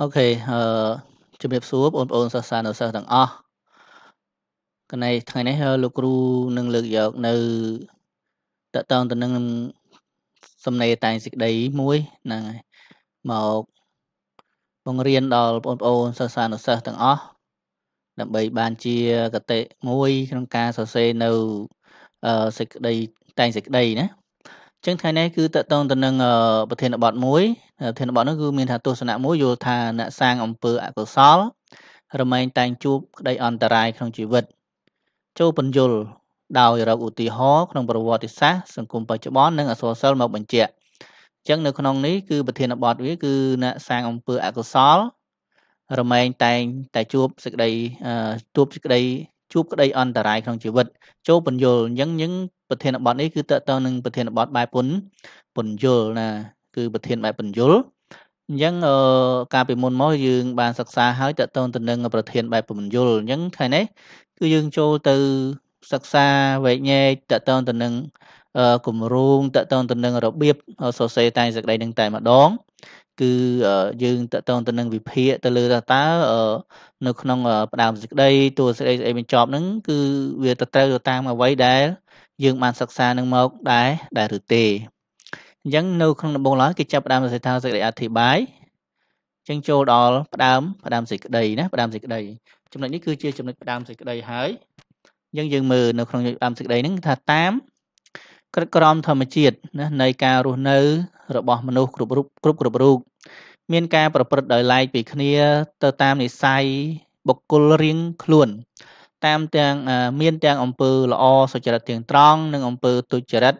អូខេអឺជំរាបសួរបងប្អូនសិស្សានុសិស្សទាំងអស់កណៃថ្ងៃនេះលោកគ្រូនឹងលើកយកនៅតកតងទៅនឹងសំណេរតែងសេចក្តីមួយហ្នឹងហើយមកបង្រៀនដល់បងប្អូនសិស្សានុសិស្សទាំងអស់ដើម្បី បានជា កតិមួយក្នុងការសរសេរនៅសេចក្តីតែងសេចក្តីណាចឹងថ្ងៃនេះគឺតកតងទៅនឹងប្រធានបទមួយប្រធានបទនោះគឺមានថាទស្សនៈមួយយល់ថាអ្នកសាងអំពើអកុសលរមែងតែងជួបក្តីអន្តរាយក្នុងជីវិតចូលពន្យល់ដោយរកឧទាហរណ៍ក្នុងប្រវត្តិសាស្ត្រសង្គមបច្ចុប្បន្ននិងអសរសិល្ប៍មកបញ្ជាក់ចឹងនៅក្នុងនេះគឺប្រធានបទវាគឺអ្នកសាងអំពើអកុសលរមែងតែងតែជួបសេចក្តីជួបសេចក្តីជួបក្តីអន្តរាយក្នុងជីវិត ចូលពន្យល់អញ្ចឹងយើងប្រធានបទនេះគឺតកតនឹងប្រធានបទបែបពុនពន្យល់ណាគឺប្រធានបែបពន្យល់អញ្ចឹងកាលពីមុនមកយើងបានសិក្សាហើយតកតទៅនឹងប្រធានបែបពន្យល់អញ្ចឹងថ្ងៃនេះគឺយើងចូលទៅសិក្សាវែកញែកតកតទៅនឹងគម្រោងតកតទៅនឹងរបៀបសរសេរតែសេចក្តីនឹងតែម្ដងគឺយើងតកតងទៅនឹងវិភាគទៅលើថាតើនៅក្នុងផ្ដើមសេចក្តីតួសេចក្តីស្អីបញ្ចប់ហ្នឹងគឺវាទៅត្រូវទៅតាមអ្វីដែល យើងបានសិក្សានឹងមកដែរដែរឬទេអញ្ចឹងនៅក្នុងដំបូងឡើយគេចាប់ផ្ដើមសេចក្តីសេចក្តីអធិប្បាយចឹងចូលដល់ផ្ដើមផ្ដើមសេចក្តីណាផ្ដើមសេចក្តីចំណុចនេះគឺជាចំណុចផ្ដើមសេចក្តីហើយអញ្ចឹងយើងមើលនៅក្នុងផ្ដើមសេចក្តីហ្នឹងថាតាមក្រឹតក្រមធម្មជាតិណានៃការរស់នៅ របស់ មនុស្សគ្រប់រូបគ្រប់គ្រប់រូបមានការប្រព្រឹត្តដោយឡែកពីគ្នា ទៅតាមនិស័យបុគ្គលរៀងខ្លួន តាមទាំងមានទាំងអំពើល្អសុចរិតទៀងត្រង់និងអំពើទុច្ចរិត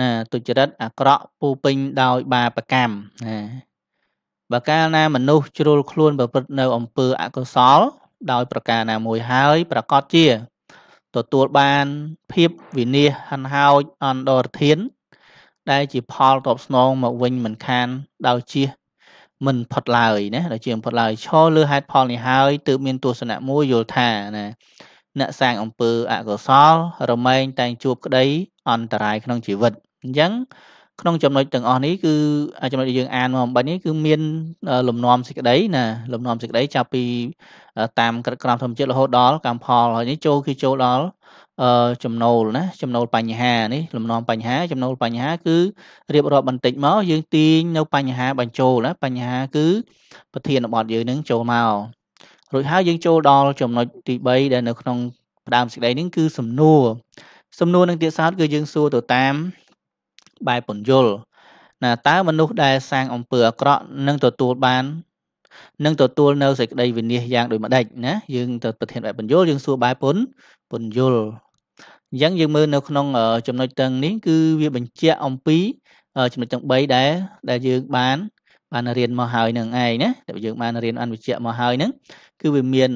ណាទុច្ចរិតអាក្រក់ពោពេញដោយបាបកម្មណាបើកាលណាមនុស្សជ្រុលខ្លួនប្រព្រឹត្តនៅអំពើអកុសល ដោយប្រការណាមួយហើយប្រកាសជា ទទួលបានភាពវិនាសហិនហោចអន្តរធានដែលជាផលតបស្នងមកវិញមិនខានដោយជាមិនផុតឡើយណាដែលជាមិនផុតឡើយឈរលើហេតុផលនេះហើយទើបមានទស្សនៈមួយយល់ថាណាអ្នកសាងអំពើអកុសល រមែងតែងជួប ក្តី អន្តរាយក្នុងជីវិតអញ្ចឹងក្នុងចំណុចទាំងអស់នេះគឺចំណុចដែលយើងអានមកបាញ់នេះគឺមានលំនាំសេចក្តីណាលំនាំសេចក្តីចាប់ពីតាមក្រក្រមធម្មជាតិរហូតដល់កម្មផលហើយនេះចូលគឺចូលដល់ចំណូលណាចំណូលបញ្ហានេះលំនាំបញ្ហា ចំណូលបញ្ហាគឺរៀបរាប់បន្តិចមកយើងទាញនៅបញ្ហាបញ្ចូលណាបញ្ហាគឺប្រធានបទយើងនឹងចូលមករួចហើយយើងចូលដល់ចំណុចទី3ដែលនៅក្នុងផ្ដើមសេចក្តីនេះគឺសំណួរសំណួរនឹងទៀតសោតគឺយើងសួរទៅតាមបែបពន្យល់ណាតើមនុស្សដែលសាងអំពើអាក្រក់នឹងទទួលបាន នឹងទទួលនៅសេចក្តីវិនិច្ឆ័យយ៉ាងដូចម្ដេចណាយើងទៅប្រធានបែបពន្យល់យើងសួរបែបពន្ពន្យល់អញ្ចឹងយើងមើលនៅក្នុងចំណុចទាំងនេះគឺវាបញ្ជាក់អំពីចំណុចទាំង3ដែលដែលយើងបានបានរៀនមកហើយនឹងឯងណាដែលយើងបានរៀនអានវិជ្ជាមកហើយនឹងគឺវាមាន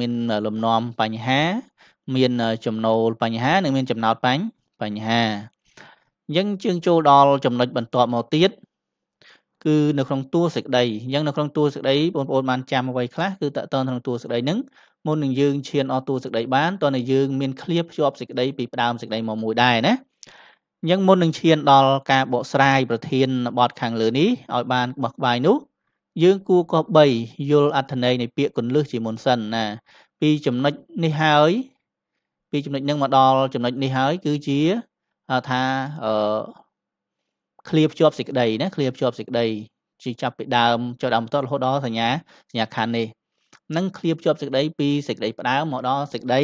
មានលំនាំបញ្ហា មានចំណូលបញ្ហា និង មានចំណោទបញ្ហាអញ្ចឹងយើងចូលដល់ចំណុចបន្ទាប់មកទៀតគឺនៅក្នុងតួសេចក្តីអញ្ចឹងនៅក្នុងតួសេចក្តីបងប្អូនបានចាំអ្វីខ្លះគឺតកតក្នុងតួសេចក្តីហ្នឹងមុននឹងយើងឈានអស់តួសេចក្តីបានតើនឹងយើង មានឃ្លាភ្ជាប់សេចក្តីពីផ្ដើមសេចក្តីមកមួយដែរណាអញ្ចឹងមុននឹងឈានដល់ការបកស្រាយប្រធានបទខាងលើនេះឲ្យបានបោះក្បាយនោះ យើងគួរក៏3យល់អត្ថន័យនៃពាក្យកੁੰលឹះជាមុនសិនណាពីចំណុចនេះហើយពីចំណុចនឹងមកដល់ចំណុចនេះហើយគឺជាថាអឺ clear ភ្ជាប់សេចក្តីណា clear ភ្ជាប់សេចក្តីជាចាប់ពីដើមចុះដើមបន្ទាត់រហូតដល់សញ្ញាសញ្ញាខណ្ឌនេះនឹង clear ភ្ជាប់សេចក្តីពីសេចក្តីផ្ដើមមកដល់សេចក្តី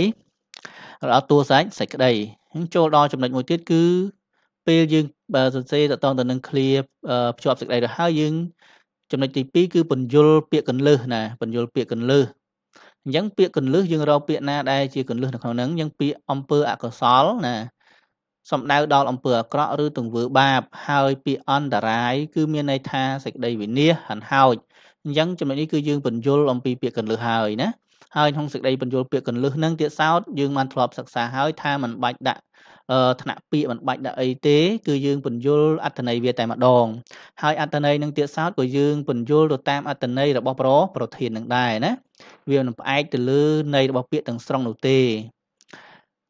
ដល់តួសាច់សេចក្តីចូលដល់ចំណុចមួយទៀតគឺពេលយើងបើសរសេរតតងទៅនឹង clear ភ្ជាប់សេចក្តីទៅហើយយើង ចំណុចទី2គឺពន្យល់ពាក្យកន្លឹះណាពន្យល់ពាក្យកន្លឹះអញ្ចឹងពាក្យកន្លឹះយើងរកពាក្យណាដែលជាកន្លឹះនៅក្នុងហ្នឹងយើងពាក្យអំពើអកុសលណាសំដៅដល់អំពើអាក្រក់ឬទង្វើបាបហើយពាក្យអន្តរាយគឺមានន័យថាសេចក្តីវិនាសហិនហោចអញ្ចឹងចំណុចនេះគឺយើងបញ្យលអំពីពាក្យកន្លឹះហើយណាហើយក្នុងសេចក្តីបញ្យលពាក្យកន្លឹះនឹងទៀតសោតយើងបានធ្លាប់សិក្សាហើយថាมันបាច់ដាក់ថ្នាក់ពាក្យមិនបាច់ដាក់អីទេ គឺយើងបញ្យលអត្ថន័យវាតែម្ដងហើយអត្ថន័យនឹងទៀតសោតក៏យើងបញ្យលទៅតាមអត្ថន័យរបស់ប្រប្រធាននឹងដែរណាវាមិនផ្អែកទៅលើន័យរបស់ពាក្យទាំងស្រុងនោះទេ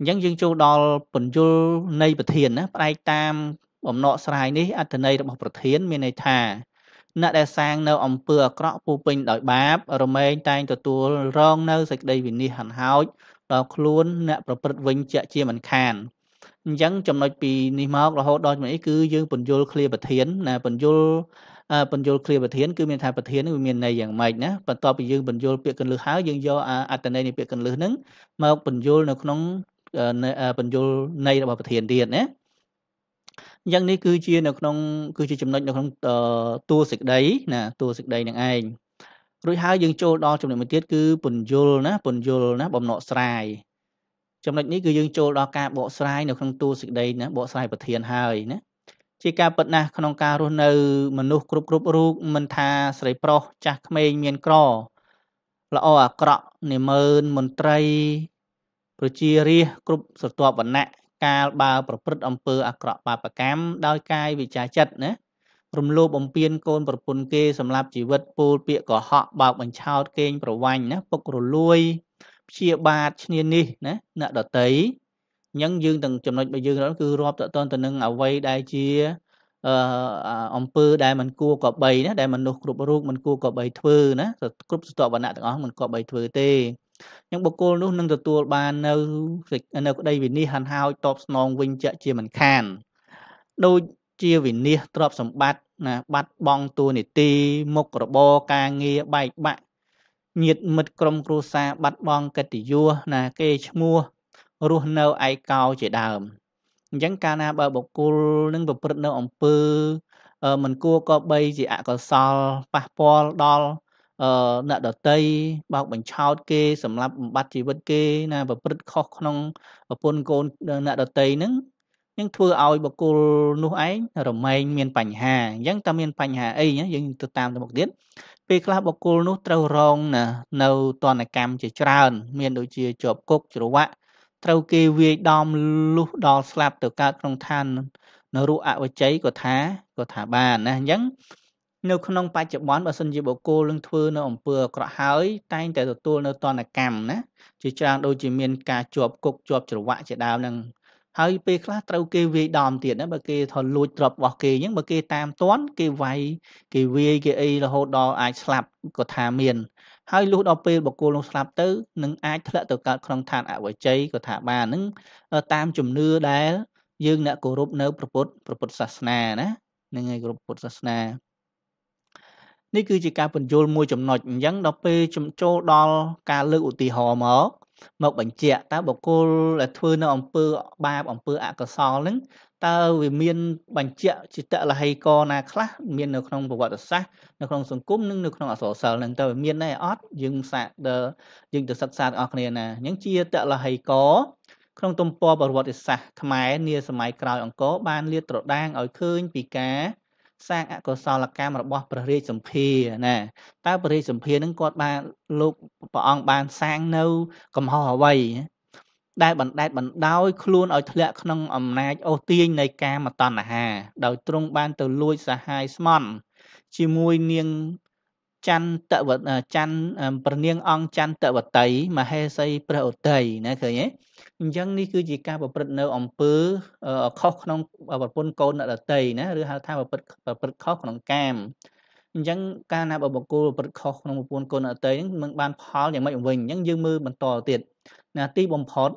អញ្ចឹងយើងចូលដល់ពន្យល់នៃប្រធានណាផ្នែកតាមបំណកស្រាយនេះអត្ថន័យរបស់ប្រធាន មានន័យថាអ្នកដែលសាងនៅអំពើអាក្រក់ពុពេញដោយបាបរមែងតែងទទួលរងនៅសេចក្តីវិនិច្ឆ័យហណ្ហោចដល់ខ្លួនអ្នកប្រព្រឹត្តវិញជាជាមិនខានអញ្ចឹងចំណុចពីនេះមករហូតដល់ចំណុចនេះគឺយើងពន្យល់ឃ្លាប្រធានណាពន្យល់ពន្យល់ឃ្លាប្រធានគឺមានថាប្រធានវាមានន័យយ៉ាងម៉េចណាបន្ទាប់ពីយើងពន្យល់ពាក្យកន្លឹះហើយយើងយកអត្តន័យនៃពាក្យកន្លឹះហ្នឹងមកពន្យល់នៅក្នុងបញ្យលនៃរបស់ប្រធានទៀតណាយ៉ាងនេះគឺជា នៅ ក្នុងគឺជាចំណុចនៅក្នុងតួសេចក្តីណាតួសេចក្តីនឹងឯងរួចហើយយើងចូលដល់ចំណុចមួយទៀតគឺពន្យល់ណាពន្យល់ណាបំណក់ស្រាយចំណុចនេះគឺយើងចូលដល់ការបកស្រាយនៅក្នុងតួសេចក្តីណាបកស្រាយប្រធានហើយណាជាការពិតណាស់ក្នុងការរស់នៅ មនុស្សគ្រប់គ្រប់រូបមិនថាស្រីប្រុសចាស់ក្មេងមានក្រល្អអាក្រក់និមឺនមន្ត្រីប្រជារាស្ត្រគ្រប់ស្រទាប់វណ្ណៈកាលបើ ប្រព្រឹត្តអំពើអាក្រក់បាបកម្មដោយកាយវិចាចិត្តណារំលោភបំពានកូន ប្រពន្ធគេសម្រាប់ជីវិតពូលពាកកុហកបោកបញ្ឆោតកេងប្រវាញ់ណាពុករលួយព្យាបាទឈ្នានេះណាអ្នកដតីអញ្ចឹងយើងទាំងចំណុចរបស់យើងនោះគឺរាប់តតទៅនឹងអវ័យដែលជាអឺអំពើដែលមិនគួរក៏បីណាដែលមនុស្សគ្រប់រូបមិនគួរក៏បីធ្វើណាគ្រប់ស្ទប់វណ្ណៈទាំងអស់មិនក៏បីធ្វើទេអញ្ចឹងបុគ្គលនោះនឹងទទួលបាននៅនៅក្តីវិនិច្ឆ័យហាន់ហើយតបស្នងវិញជាជាមិនខានដូចជាវិនិច្ឆ័យទ្រព្យសម្បត្តិណាបាត់បង់តួនាទីមុខរបរការងារបែកបាក់ញាតិមិត្តក្រុមគ្រួសារបាត់បង់កិត្តិយសណាគេឈ្មោះរស់នៅឯកោជាដើមអញ្ចឹងកាលណាបើបុគ្គលនឹងប្រព្រឹត្តនៅអំពើមិនគួរក៏បីជាអកុសលប៉ះពាល់ដល់អឺអ្នកដតីបោកបញ្ឆោតគេ សម្លាប់បំបត្តិជីវិតគេ ណាប្រព្រឹត្តខុសក្នុងប្រពន្ធកូនអ្នកដតីហ្នឹងនឹងធ្វើឲ្យបកគលនោះឯងរមែងមានបញ្ហាអញ្ចឹងតើមានបញ្ហាអីយើងទៅតាមទៅមុខទៀតពេលខ្លះបកគលនោះត្រូវរងណា នៅទណ្ឌកម្មជាច្រើន មាន ដូចជាជាប់គុកច្រវាក់ត្រូវគេវាយដំលុះដល់ស្លាប់ទៅកើតក្នុងឋាននរុអវជ័យក៏ថាក៏ថាបានណាអញ្ចឹងនៅក្នុងបច្ចុប្បន្នបើសិនជាបុគ្គលនឹងធ្វើនៅអំពើអាក្រក់ហើយតែងតែទទួលនៅតនកម្មណាជាច្រើនដូចជាមានការជាប់គុកជាប់ច្រវាក់ជាដើមនឹងហើយពេលខ្លះត្រូវគេវាយដំទៀតណាបើគេថលួចទ្រព្យរបស់គេអញ្ចឹងបើគេតាមទាន់គេវាយគេវាយគេអីរហូតដល់អាចស្លាប់ក៏ថាមានហើយលុះដល់ពេលបកគោលនោះស្លាប់ទៅនឹងអាចធ្លាក់ទៅកើតក្នុងឋានអវជ័យក៏ថាបាននឹងតាមជំនឿដែលយើងអ្នកគោរពនៅព្រះពុទ្ធព្រះពុទ្ធសាសនាណានឹងឯងគោរពពុទ្ធសាសនានេះគឺជាការពន្យល់មួយចំណុចអញ្ចឹងដល់ពេលចូលដល់ការលើកឧទាហរណ៍មកមកបញ្ជាក់តើបុគ្គលដែលធ្វើនៅអំពើបាបអំពើអកុសលហ្នឹងតើវាមានបញ្ជាក់ជាតលហីករណាខ្លះមាននៅក្នុងប្រវត្តិសាស្ត្រនៅក្នុងសង្គមនិងនៅក្នុងអសរសិល្ប៍ហ្នឹងតើវាមានដែរអត់យើងសាកដល់យើងទៅសិក្សាទាំងអស់គ្នាណាអញ្ចឹងជាតលហីករក្នុងទំព័រប្រវត្តិសាស្ត្រខ្មែរនាសម័យក្រោយអង្គរបានលាតត្រដាងឲ្យឃើញពីការសាងអកុសលកម្មរបស់ព្រះរាជសម្ភារណាតើព្រះរាជសម្ភារនឹងគាត់បានលោកព្រះអង្គបានសាងនៅកំហុសអ្វី ដែលបណ្ដេតបណ្ដោយខ្លួនឲ្យធ្លាក់ក្នុងអំណាចអូសទាញនៃកាមតណ្ហា ដោយទ្រង់បាន ទៅលួចសហាយស្មន់ជាមួយនាងចន្ទវចន្ទព្រះនាង អង្គចន្ទវតី មហេសីព្រះឧទ័យណាឃើញទេអញ្ចឹងនេះគឺជាការប្រព្រឹត្តនៅអំពើខុសក្នុងប្រពន្ធកូនអ្នកដតីណាឬហៅថាប្រព្រឹត្តប្រព្រឹត្តខុសក្នុងកាមអញ្ចឹងការណាបើបុគ្គលប្រព្រឹត្តខុសក្នុងប្រពន្ធកូនអ្នកដតីហ្នឹងមិនបាន ផលយ៉ាងម៉េចវិញអញ្ចឹងយើងមើលបន្តទៀតណាទីបំផុត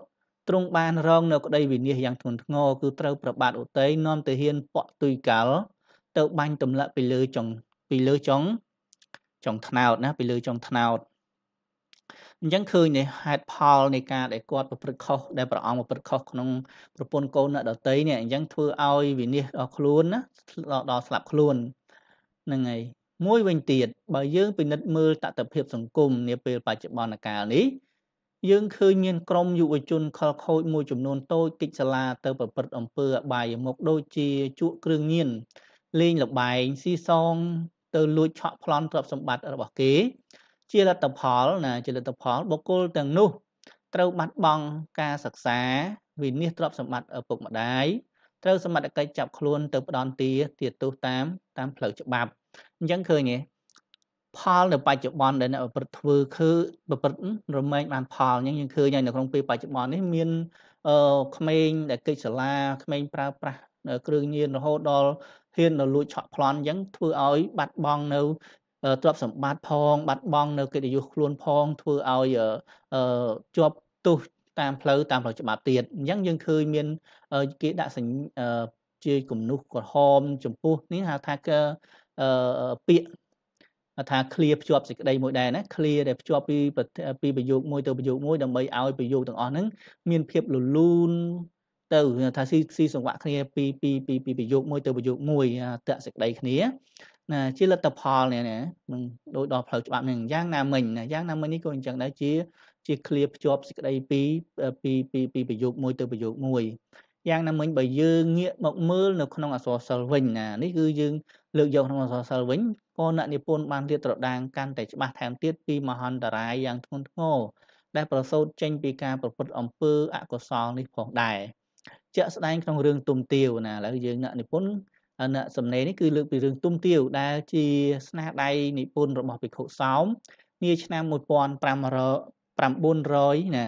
ទ្រង់បាន រងនៅក្តីវិនិច្ឆ័យយ៉ាងធ្ងន់ធ្ងរគឺត្រូវប្របាទឧទ័យនាំទៅហ៊ានពក់ទុយកលទៅ បាញ់ទម្លាក់ពីលើចុងពីលើចុងចុងថ្នោតណាពីលើចុងថ្នោតអញ្ចឹងឃើញនេះហេតុផលនៃការដែលគាត់ប្រព្រឹត្តខុសដែលព្រះអង្គប្រព្រឹត្តខុសក្នុងប្រពន្ធកូនអ្នកដតីនេះអញ្ចឹងធ្វើឲ្យវិនិច្ឆ័យដល់ខ្លួនណាដល់ស្លាប់ខ្លួនហ្នឹងហើយមួយវិញទៀតបើយើងពិនិត្យមើលតតិភាពសង្គមនាពេលបច្ចុប្បន្នកាលនេះយើងឃើញមានក្រុមយុវជនខលខូចមួយចំនួនតូចកិច្ចសាលាទៅប្រព្រឹត្តអំពើអបាយមុខដូចជាជក់គ្រឿងញៀនលេងលបែងស៊ីសងទៅលួចឆក់ប្លន់ទ្រព្យសម្បត្តិរបស់គេជាលទ្ធផលណាជាលទ្ធផលបុគ្គលទាំងនោះត្រូវបាត់បង់ការសិក្សា វិនិច្ឆ័យទ្រព្យសម្បត្តិឪពុកម្ដាយត្រូវសមត្ថកិច្ចចាប់ខ្លួន ទៅផ្ដន់ទាទាទោសតាមតាមផ្លូវច្បាប់អញ្ចឹងឃើញទេផលនៅបច្ចុប្បន្នដែលអ្នកប្រព្រឹត្តធ្វើគឺប្រព្រឹត្តរមែងបាន ផលអញ្ចឹងយើងឃើញហើយនៅក្នុងពេលបច្ចុប្បន្ននេះមានអឺក្មេងដែលកិច្ចសាលាក្មេងប្រើប្រាស់គ្រឿងញៀនរហូតដល់ហ៊ានដល់លួចឆក់ប្លន់អញ្ចឹងធ្វើឲ្យ បាត់បង់នៅទ្រព្យសម្បត្តិផងបាត់បង់នៅកិត្តិយសខ្លួនផង ធ្វើឲ្យជាប់ទោសតាមផ្លូវតាមផ្លូវច្បាប់ទៀតអញ្ចឹងយើងឃើញមាន គេដាក់សញ្ញាជាគំនុះក្រហមចំពោះនេះហៅថាកពាក្យថា clear ភ្ជាប់សេចក្តីមួយដែរណា clear ដែលភ្ជាប់ពីពីប្រយោគមួយទៅប្រយោគមួយដើម្បីឲ្យប្រយោគទាំងអស់ហ្នឹងមានភាពលលូនទៅថាស៊ីស៊ីសង្វាក់គ្នាពីពីពីពីប្រយោគមួយទៅប្រយោគមួយតសេចក្តីគ្នាណាជាលទ្ធផលនេះណានឹងដូចដល់ផ្លូវច្បាប់នឹងយ៉ាងណាមិញណាយ៉ាងណាមិញនេះក៏អញ្ចឹងដែរជាជា clear ភ្ជាប់សេចក្តីពីពីពីពីប្រយោគមួយទៅប្រយោគមួយយ៉ាងណាមិញបើយើងងាកមកមើលនៅក្នុងអសរសិលវិញណានេះគឺយើង លើកយកក្នុងអសរសិលវិញក៏អ្នកនិពន្ធបានរៀបត្រដាងកាន់តែច្បាស់ថែមទៀតពីមហន្តរាយយ៉ាងធ្ងន់ធ្ងរដែលប្រសូតចេញពីការប្រព្រឹត្តអំពើអកុសលនេះផងដែរជាក់ស្ដែងក្នុងរឿងទុំទាវណាឥឡូវយើងអ្នកនិពន្ធអ្នកសំណេរនេះគឺ លើកពីរឿងទុំទាវដែលជាស្នាដៃនិពន្ធរបស់ភិក្ខុសោមនា ឆ្នាំ1500ណា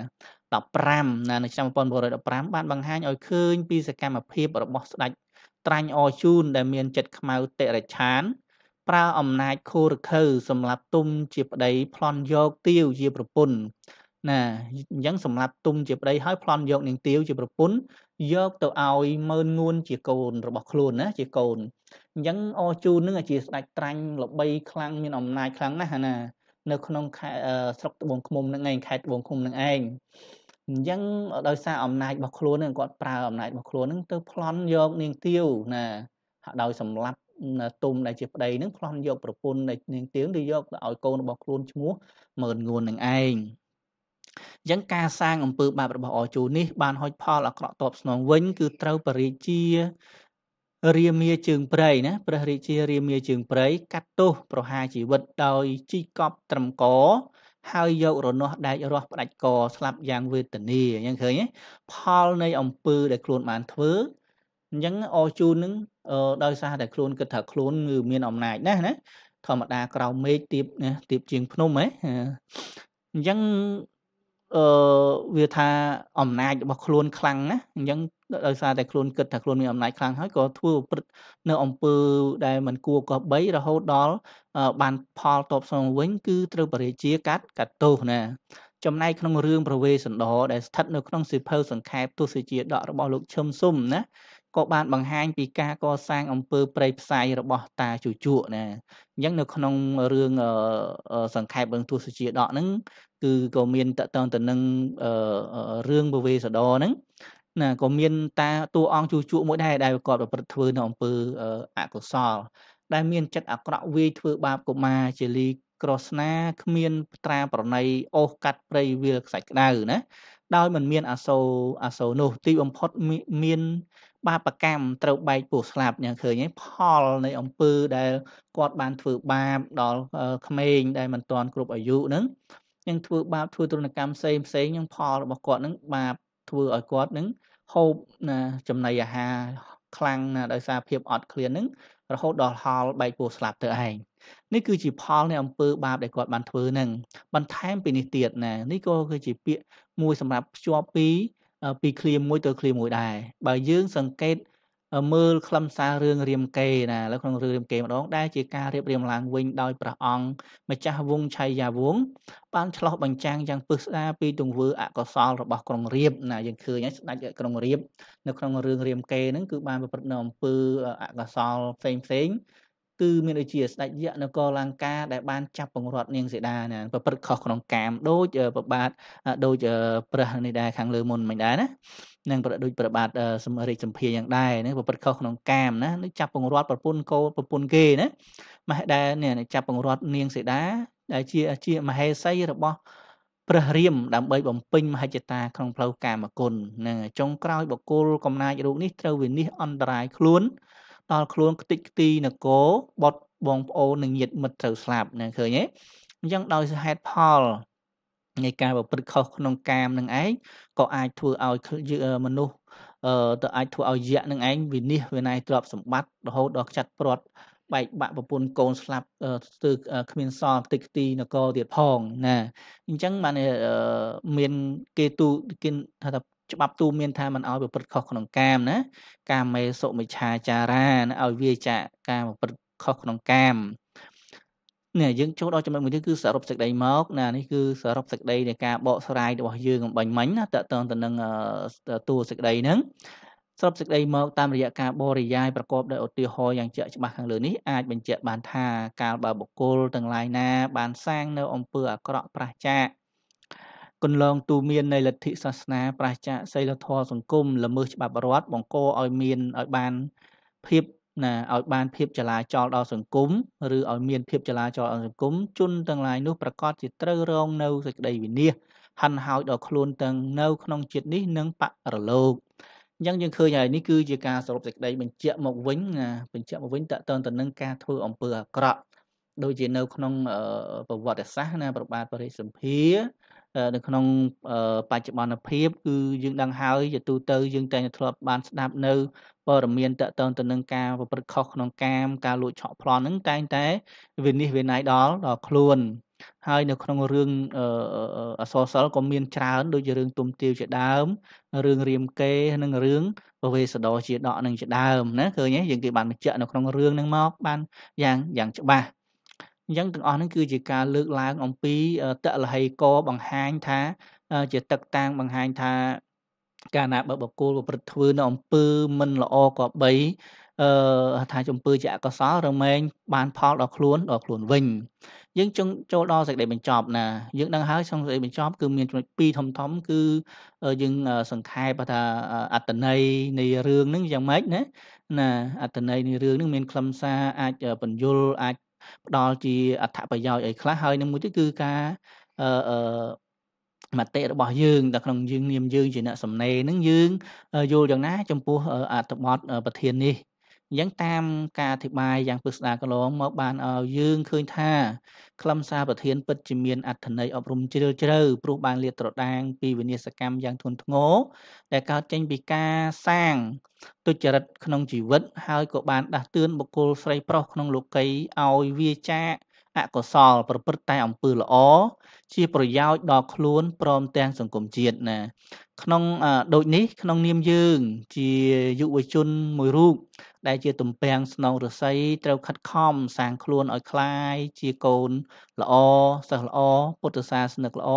15ណានៅឆ្នាំ1915បានបង្ហាញឲ្យឃើញពីសកម្មភាពរបស់ស្ដេចត្រាញ់អជូនដែល មានចិត្តខ្មៅតិរិឆានប្រើអំណាចខូរខើសម្រាប់ទុំ ជាប្តីប្លន់យកទាវជាប្រពន្ធណាអញ្ចឹងសម្រាប់ទុំជាប្តីហើយប្លន់យកនាងទាវជាប្រពន្ធយកទៅឲ្យមើលងួនជាកូនរបស់ខ្លួនណា ជាកូនអញ្ចឹងអជូននឹងជាស្ដេចត្រាញ់ល្បីខ្លាំងមានអំណាចខ្លាំងណាស់ណានៅក្នុងខេត្តស្រុកត្បូងឃ្មុំនឹងឯងខេត្តត្បូងឃ្មុំនឹងឯងអញ្ចឹងដោយសារអំណាចរបស់ខ្លួននឹងគាត់ប្រើអំណាចរបស់ខ្លួននឹងទៅប្លន់យកនាងទាវណាដោយសម្លាប់ទុំដែលជាប្តីនឹងប្លន់យកប្រពន្ធនាងទាវទៅយកទៅឲ្យកូនរបស់ខ្លួនឈ្មោះមើលងួននឹងឯងអញ្ចឹងការសាងអំពើបាបរបស់អជូនេះ បានហុចផលអាក្រក់តបស្នងវិញគឺត្រូវបរិជារាមាជើងព្រៃណាព្រះរាជារាមាជើងព្រៃកាត់ទោសប្រហារជីវិតដោយជីកប់ ត្រឹមកហើយយករនាស់ ដែករស់ផ្ដាច់កស្លាប់យ៉ាងវេទនាអញ្ចឹងឃើញផលនៃអំពើដែលខ្លួនបានធ្វើអញ្ចឹងអជូននឹងដោយសារតែខ្លួនគិតថាខ្លួនគឺមានអំណាចណាស់ណាធម្មតាក្រោមមេឃទៀបទៀបជាងភ្នំហ៎អញ្ចឹងអឺវាថាអំណាចរបស់ខ្លួនខ្លាំងណាអញ្ចឹងដោយសារតែខ្លួនគិតថាខ្លួនមានអំណាចខ្លាំងហើយក៏ធ្វើប្រព្រឹត្តនៅអំពើដែលមិនគួរក៏បីរហូតដល់បានផលតបស្នងវិញ គឺត្រូវបរិជាកាត់កាត់ទោសណាចំណែកក្នុងរឿងប្រវេសន្តរដែលស្ថិតនៅក្នុងសិភៅសង្ខេបទស្សជាដករបស់លោកឈឹមស៊ុំណាក៏បានបង្ហាញពីការកសាងអំពើប្រៃផ្សាយរបស់តាជូជក់ណាអញ្ចឹងនៅក្នុងរឿងសង្ខេបរឿងទស្សជាដកហ្នឹងគឺក៏មានតកតងទៅនឹងរឿងពវេសដរហ្នឹងណាក៏មាន តាតួអង្គជួជក់មួយដែរដែលគាត់ ប្រព្រឹត្តធ្វើនៅអំពើអកុសល ដែលមានចិត្តអាក្រក់វាយធ្វើ បាបកុមារជាលីក្រស្នាគ្មានត្រាប្រណីអូសកាត់ព្រៃវាលខ្សាច់ក្តៅណាដោយមិនមានអាសូរអាសូរនោះ ទីបំផុតមាន បាបកម្មត្រូវបែកពោះស្លាប់យ៉ាងឃើញឯងផលនៃអំពើដែលគាត់បានធ្វើបាបដល់ក្មេង ដែលមិនទាន់គ្រប់អាយុហ្នឹងយើងធ្វើបាបធ្វើទរណកម្មផ្សេងផ្សេងយើងផលរបស់គាត់នឹងបាបធ្វើឲ្យគាត់នឹងហូបណាចំណីអាហារខ្លាំងណាដោយសារភាពអត់ឃ្លាននឹងរហូតដល់ហល់បែកពោះស្លាប់ទៅឯងនេះគឺជាផលនៃអំពើបាបដែលគាត់បានធ្វើនឹងបន្ថែមពីនេះទៀតណានេះក៏គឺជាពាក្យមួយសម្រាប់ភ្ជាប់ពី ពីឃ្លាមួយទៅឃ្លាមួយដែរបើយើងសង្កេតមើលខ្លឹមសាររឿងរាមកេរ្តិ៍ណានៅក្នុងរឿងរាមកេរ្តិ៍ម្ដងដែលជាការរៀបរៀងឡើងវិញដោយព្រះអង្គម្ចាស់វងឆៃយ៉ាវង បានឆ្លោះបញ្ចាំងយ៉ាងពឹសស្ដារពីទង្វើ អកុសលរបស់ក្រុងរាពណ៍ណាយើងឃើញស្ដេចក្រុងរាពណ៍នៅក្នុងរឿងរាមកេរ្តិ៍ហ្នឹងគឺបានប្រព្រឹត្តនៅអំពើអកុសលផ្សេងផ្សេងគឺមានដូចជាស្ដេចយៈនគរលង្កាដែលបាន ចាប់បង្រត់នាងសីតាណាប្រព្រឹត្តខុសក្នុងកាមដូចប្របាទដូចព្រះនេះដែរខាងលើមុនមិញដែរណានឹងប្រដូចប្របាទសម្រិទ្ធសម្ភារយ៉ាងដែរនឹងប្រព្រឹត្តខុសក្នុងកាមណានឹងចាប់បង្រត់ប្រពន្ធកូនប្រពន្ធគេណាម៉េះដែរនេះចាប់បង្រត់នាងសីតាដែលជាជាមហេសីរបស់ព្រះរាមដើម្បីបំពេញមហិច្ឆតាក្នុងផ្លូវកាមគុណនឹងចុងក្រោយបកគលកំណាចរូបនេះត្រូវវិនិច្ឆ័យអន្តរាយខ្លួនដល់ខ្លួនខ្ទេចខ្ទីនគរបុតបងប្អូននិងញាតិមិត្តត្រូវស្លាប់ណាឃើញទេអញ្ចឹងដោយហេតុផលនៃការប្រព្រឹត្តខុសក្នុងកាមនឹងឯងក៏អាចធ្វើឲ្យមនុស្សអឺទៅអាចធ្វើឲ្យយៈនឹងឯងវិនិច្ឆ័យវិន័យទ្រព្យសម្បត្តិរហូតដល់ខ្ចាត់ព្រាត់បែកបាក់ប្រពន្ធកូនស្លាប់ស្ទើរគ្មានសល់តិចទីនគរទៀតផងណាអញ្ចឹងបានមានគេទូគេថាច្បាប់ទូមានថាមិនឲ្យប្រព្រឹត្តខុសក្នុងកាមណាកាមេសុមិឆាចារាណាឲ្យវាចាកការប្រព្រឹត្តខុសក្នុងកាមនេះយើងចូលដល់ចំណុចមួយនេះគឺសរុបសេចក្តីមកណានេះគឺសរុបសេចក្តីនៃការបកស្រាយរបស់យើងអំបញ្ញមិញណាតកតងទៅនឹងតួសេចក្តីហ្នឹងសរុបសេចក្តីមកតាមរយៈការបរិយាយប្រកបដោយឧទាហរណ៍យ៉ាងជាក់ច្បាស់ខាងលើនេះអាចបញ្ជាក់បានថាកាលបើបុគ្គលទាំងឡាយណា បានសាងនៅអំពើអាក្រក់ប្រះចាកគន្លងទូមាននៃលទ្ធិសាសនាប្រឆាចសីលធម៌សង្គមល្មើសច្បាប់រដ្ឋបង្កឲ្យមានឲ្យបានភាពណាឲ្យបានភាពចលាចលដល់សង្គមឬឲ្យមានភាពចលាចលដល់សង្គមជនទាំងឡាយនោះប្រកាសជាត្រូវរងនៅសេចក្តីវិនាសហັນហោចដល់ខ្លួនទាំងនៅក្នុងជាតិនេះនិងបរលោកអញ្ចឹងយើងឃើញហើយនេះគឺជាការសរុបសេចក្តីបញ្ជាក់មកវិញណាបញ្ជាក់មកវិញតកតនទៅនឹងការធ្វើអំពើអាក្រក់ដូចជានៅក្នុងប្រវត្តិសាស្ត្រណាប្របាទបរិសម្ភារនៅក្នុងបច្ចុប្បន្នភាពគឺយើងដឹងហើយជាទូទៅយើងតែងធ្លាប់បានស្ដាប់នៅព័ត៌មានតកតងទៅនឹងការប្រព្រឹត្តខុសក្នុងកាមការលួចឆក់ប្លន់ហ្នឹងតែងតែវិនិច្ឆ័យវិន័យដល់ដល់ខ្លួនហើយនៅក្នុងរឿងអសរសិលក៏មានច្រើនដូចជារឿងទុំទាវជាដើមរឿងរៀមកេរនិងរឿងពវេសដោជាដកនឹងជាដើមណាឃើញទេយើងគេបានបញ្ជាក់នៅក្នុងរឿងហ្នឹងមកបានយ៉ាងយ៉ាងច្បាស់អញ្ចឹងទាំងអស់ហ្នឹងគឺជាការលើកឡើងអំពីតលហីកបង្ហាញថាជាទឹកតាងបង្ហាញថា កាលណាបើបកគោលប្រព្រឹត្តធ្វើនៅអំពើមិនល្អក៏បីអឺថាចំពើជាអកុសលរមែងបានផលដល់ខ្លួនដល់ខ្លួនវិញយើងចង់ចូលដល់សេចក្តីបញ្ចប់ណា យើងដឹងហើយក្នុងសេចក្តីបញ្ចប់គឺមានចំណុច2ធំធំគឺយើងសង្ខេបថាអត្តន័យនៃរឿងហ្នឹងយ៉ាងម៉េចណាណាអត្តន័យនៃរឿងហ្នឹងមានខ្លឹមសារអាចបញ្យលអាចផ្ដល់ជាអត្ថប្រយោជន៍អីខ្លះហើយនឹងមួយទៀតគឺការអឺមតិរបស់យើងនៅក្នុងយើងនាមយើងជាអ្នកសំណេរនឹងយើងយល់យ៉ាងណាចំពោះអត្ថបទប្រធាននេះអញ្ចឹងតាមការអធិប្បាយយ៉ាងពិស្ដារកន្លងមកបានឲ្យយើងឃើញថាខ្លឹមសារប្រធានពិតជាមានអត្ថន័យអប់រំជ្រាលជ្រៅព្រោះបានលាតត្រដាងពីវិនិស្សកម្មយ៉ាងធ្ងន់ធ្ងរដែលកើតចេញពីការសាងទុច្ចរិតក្នុងជីវិតហើយក៏បានដាស់តឿនបុគ្គលស្រីប្រុសក្នុងលោកីឲ្យវាចាអកុសលប្រព្រឹត្តតែអំពើល្អជាប្រយោជន៍ដល់ខ្លួនព្រមទាំងសង្គមជាតិណាក្នុងដូចនេះក្នុងនាមយើងជាយុវជនមួយរូបដែលជាទំពាំងស្នងរស័យត្រូវខិតខំសាងខ្លួនឲ្យคล้ายជាកូនល្អសិស្សល្អពុទ្ធសាសនិកល្អ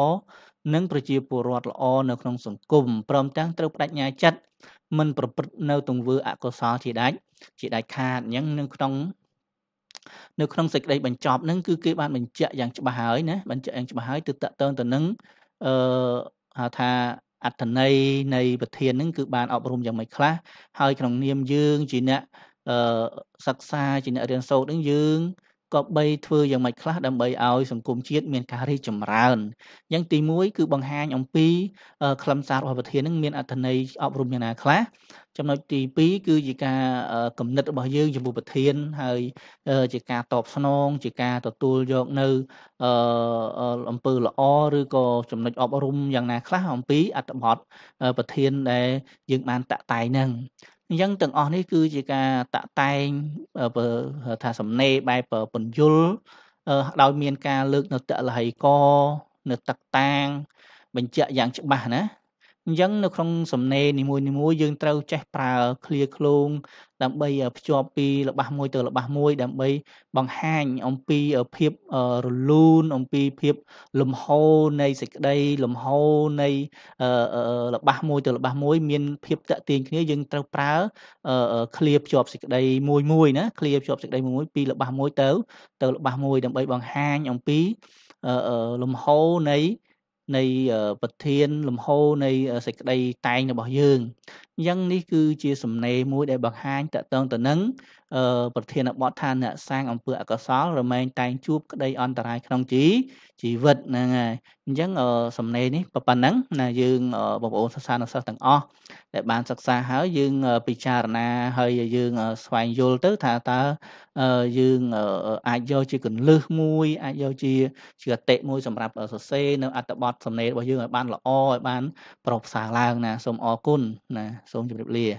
និងប្រជាពលរដ្ឋល្អនៅក្នុងសង្គមព្រមទាំងត្រូវបដិញ្ញាចិត្តមិនប្រព្រឹត្តនៅទង្វើអកុសលជាដាច់ជាដាច់ខាតអញ្ចឹងនៅក្នុងនៅក្នុងសេចក្តីបញ្ចប់ហ្នឹងគឺគេបានបញ្ជាក់យ៉ាងច្បាស់ហើយណាបញ្ជាក់យ៉ាងច្បាស់ហើយទៅតកតងទៅនឹងអឺហៅថាអត្ថន័យនៃប្រធានហ្នឹងគឺបានអប់រំយ៉ាងម៉េចខ្លះហើយក្នុងនាមយើង ជាអ្នកសិក្សាជាអ្នករៀនសូត្រហ្នឹងយើងក៏បីធ្វើយ៉ាងម៉េចខ្លះដើម្បីឲ្យសង្គមជាតិមានការរីកចម្រើនអញ្ចឹងទី1គឺបង្ហាញអំពីខ្លឹមសាររបស់ប្រធាននឹងមានអត្ថន័យអប់រំយ៉ាងណាខ្លះចំណុចទី2គឺជាការគំនិតរបស់យើងចំពោះប្រធានហើយជាការតបស្នងជាការទទួលយកនៅអំពើល្អឬក៏ចំណុចអប់រំយ៉ាងណា ខ្លះអំពីអត្ថបទប្រធានដែល យើងបានតាក់តែងនឹងអញ្ចឹងទាំងអស់នេះគឺជាការតាក់តែងថាសំណេរបែបពន្យល់ដោយមានការលើកនៅតលហីកនៅទឹកតាងបញ្ជាក់យ៉ាងច្បាស់ណាអញ្ចឹងនៅក្នុងសំណេរនីមួយនីមួយយើងត្រូវចេះប្រើឃ្លាឃ្លោងដើម្បីភ្ជាប់ពីល្បាស់មួយទៅល្បាស់មួយដើម្បី បង្ហាញអំពីភាពរលូនអំពីភាពលំហូរនៃសេចក្តីលំហូរនៃល្បាស់មួយទៅល្បាស់មួយមានភាពតាក់ទាញគ្នាយើងត្រូវប្រើឃ្លាភ្ជាប់សេចក្តីមួយមួយណាឃ្លាភ្ជាប់សេចក្តីមួយមួយពីល្បាស់មួយទៅ ទៅល្បាស់មួយដើម្បីបង្ហាញអំពីលំហូរនៃនៃប្រធាន លំហនៃសេចក្តីតែងរបស់យើងអញ្ចឹងនេះគឺជាសំណេរមួយដែលបង្ហាញតកតងទៅនឹងប្រធានបទថាអ្នកសាងអំពើអកុសលរមែងតែងជួបក្តី អន្តរាយក្នុងជីជីវិតហ្នឹងហើយអញ្ចឹងសំណេរនេះប៉ុណ្ណឹងណាយើងបងប្អូនសិស្សានុសិស្សទាំងអស់ដែលបានសិក្សាហើយយើងពិចារណាហើយយើងស្វែងយល់ទៅថាតើយើងអាចយកជាកលឹះមួយអាចយកជាជាអតិមួយសម្រាប់សរសេរនៅអត្ថបទសំណេររបស់យើងឲ្យបានល្អឲ្យ បានប្រពសារឡើងណាសូមអរគុណណាสมจมเรีย